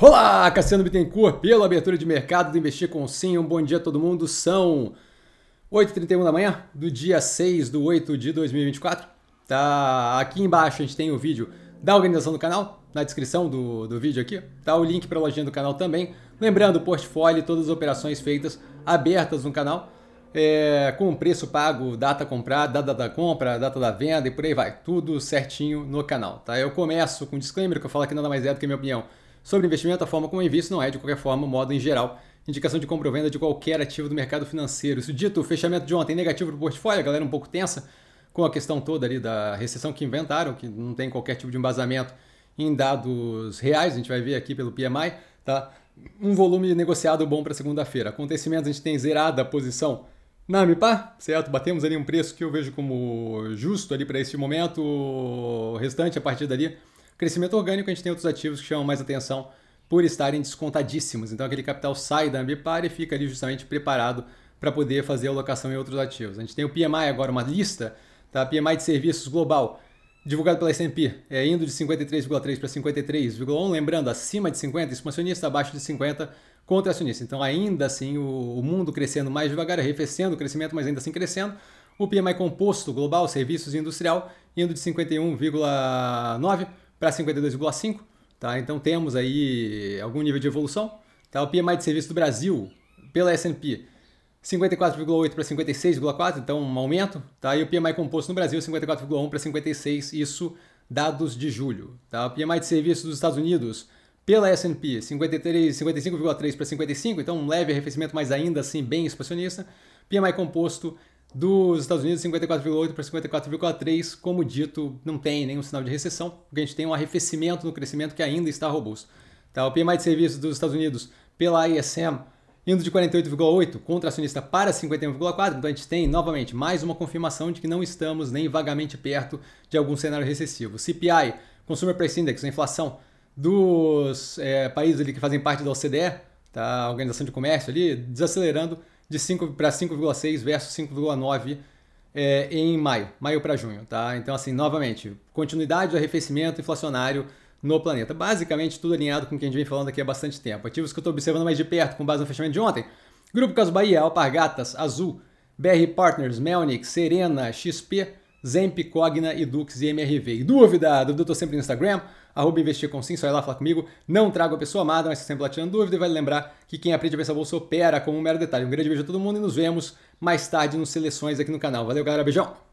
Olá, Cassiano Bittencourt, pela abertura de mercado do Investir com Sim. Um bom dia a todo mundo. São 8h31 da manhã do dia 6 do 8 de 2024. Tá aqui embaixo a gente tem o vídeo da organização do canal, na descrição do, do vídeo aqui. Tá o link para a lojinha do canal também. Lembrando, o portfólio e todas as operações feitas abertas no canal. É, com preço pago, data comprada, data da compra, data da venda e por aí vai. Tudo certinho no canal, tá? Eu começo com um disclaimer que eu falo que nada mais é do que a minha opinião sobre investimento, a forma como eu invisto não é, de qualquer forma, modo em geral, indicação de compra ou venda de qualquer ativo do mercado financeiro. Isso dito, o fechamento de ontem negativo para o portfólio, a galera um pouco tensa com a questão toda ali da recessão que inventaram, que não tem qualquer tipo de embasamento em dados reais, a gente vai ver aqui pelo PMI, tá? Um volume negociado bom para segunda-feira. Acontecimentos, a gente tem zerada a posição na MIPA, certo? Batemos ali um preço que eu vejo como justo ali para este momento, o restante a partir dali Crescimento orgânico, a gente tem outros ativos que chamam mais atenção por estarem descontadíssimos. Então, aquele capital sai da Ambipar e fica ali justamente preparado para poder fazer alocação em outros ativos. A gente tem o PMI agora, uma lista, tá? PMI de serviços global, divulgado pela S&P, é indo de 53,3 para 53,1. Lembrando, acima de 50, expansionista, abaixo de 50, contracionista. Então, ainda assim, o, o mundo crescendo mais devagar, arrefecendo o crescimento, mas ainda assim crescendo. O PMI composto global, serviços e industrial, indo de 51,9 para 52,5. Tá? Então temos aí algum nível de evolução. Tá? O PMI é de serviço do Brasil pela S&P 54,8 para 56,4, então um aumento. Tá? E o PMI é composto no Brasil 54,1 para 56, isso dados de julho. Tá? O PMI é de serviço dos Estados Unidos pela S&P 55,3 para 55, então um leve arrefecimento, mas ainda assim bem expansionista. PMI composto dos Estados Unidos, 54,8 para 54,3, como dito, não tem nenhum sinal de recessão, porque a gente tem um arrefecimento no crescimento que ainda está robusto. Tá, o PMI de serviços dos Estados Unidos pela ISM indo de 48,8 contra acionista para 51,4, então a gente tem novamente mais uma confirmação de que não estamos nem vagamente perto de algum cenário recessivo. CPI, Consumer Price Index, a inflação dos é, países ali que fazem parte da OCDE, tá, a Organização de Comércio ali, desacelerando de 5 para 5,6 versus 5,9 é, em maio, maio para junho, tá? Então, assim, novamente, continuidade do arrefecimento inflacionário no planeta. Basicamente, tudo alinhado com o que a gente vem falando aqui há bastante tempo. Ativos que eu estou observando mais de perto com base no fechamento de ontem. Grupo Caso Bahia, Alpargatas, Azul, BR Partners, Melnick, Serena, XP, Zemp, Cogna, Edux e MRV. E dúvida? Dúvida eu tô sempre no Instagram, arroba investir com sim, só ir lá falar comigo. Não trago a pessoa amada, mas sempre lá tirando dúvida. E vale lembrar que quem aprende a pensar bolsa opera como um mero detalhe. Um grande beijo a todo mundo e nos vemos mais tarde nos Seleções aqui no canal. Valeu, galera. Beijão!